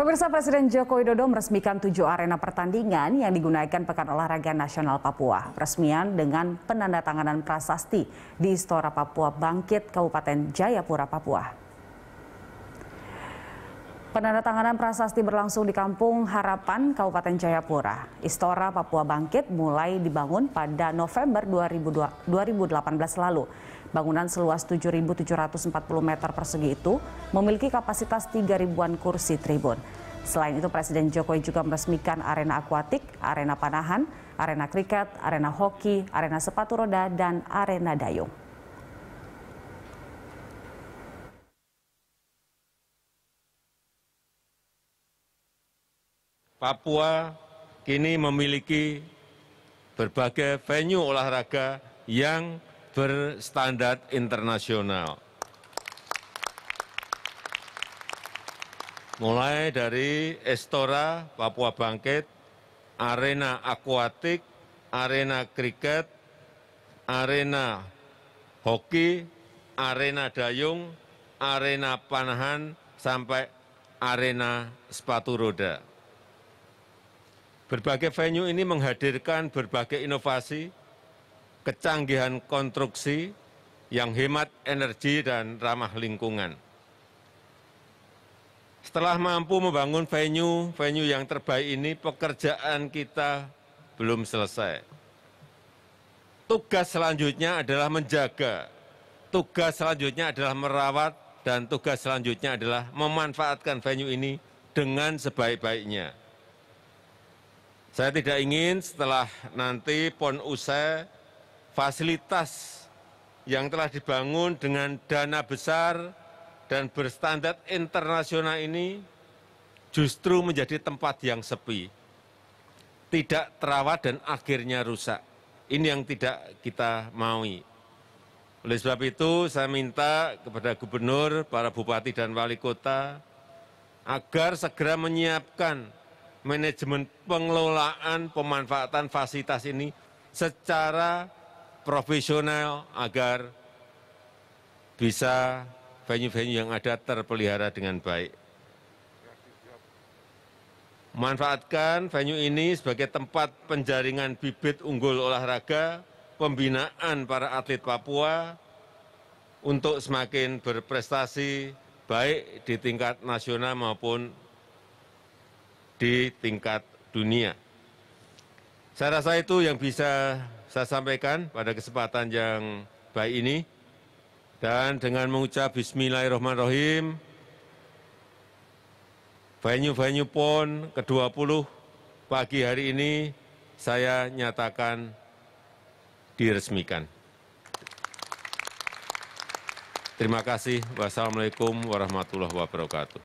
Pemirsa Presiden Joko Widodo meresmikan tujuh arena pertandingan yang digunakan Pekan Olahraga Nasional Papua. Resmian dengan penandatanganan prasasti di Istora Papua Bangkit, Kabupaten Jayapura, Papua. Penandatanganan prasasti berlangsung di Kampung Harapan, Kabupaten Jayapura. Istora Papua Bangkit mulai dibangun pada November 2018 lalu. Bangunan seluas 7.740 meter persegi itu memiliki kapasitas 3.000 ribuan kursi tribun. Selain itu Presiden Jokowi juga meresmikan arena akuatik, arena panahan, arena kriket, arena hoki, arena sepatu roda, dan arena dayung. papua kini memiliki berbagai venue olahraga yang berstandar internasional. Mulai dari Estora Papua Bangkit, arena akuatik, arena kriket, arena hoki, arena dayung, arena panahan, sampai arena sepatu roda. Berbagai venue ini menghadirkan berbagai inovasi, kecanggihan konstruksi yang hemat energi dan ramah lingkungan. Setelah mampu membangun venue-venue yang terbaik ini, pekerjaan kita belum selesai. Tugas selanjutnya adalah menjaga, tugas selanjutnya adalah merawat, dan tugas selanjutnya adalah memanfaatkan venue ini dengan sebaik-baiknya. Saya tidak ingin setelah nanti PON usai, fasilitas yang telah dibangun dengan dana besar dan berstandar internasional ini justru menjadi tempat yang sepi, tidak terawat dan akhirnya rusak. Ini yang tidak kita maui. Oleh sebab itu saya minta kepada gubernur, para bupati dan wali kota agar segera menyiapkan manajemen pengelolaan pemanfaatan fasilitas ini secara profesional agar bisa venue-venue yang ada terpelihara dengan baik. Manfaatkan venue ini sebagai tempat penjaringan bibit unggul olahraga, pembinaan para atlet Papua untuk semakin berprestasi baik di tingkat nasional maupun di tingkat dunia. Saya rasa itu yang bisa saya sampaikan pada kesempatan yang baik ini. Dan dengan mengucap Bismillahirrahmanirrahim, venue venue Pon ke-20 pagi hari ini saya nyatakan diresmikan. Terima kasih. Wassalamualaikum warahmatullahi wabarakatuh.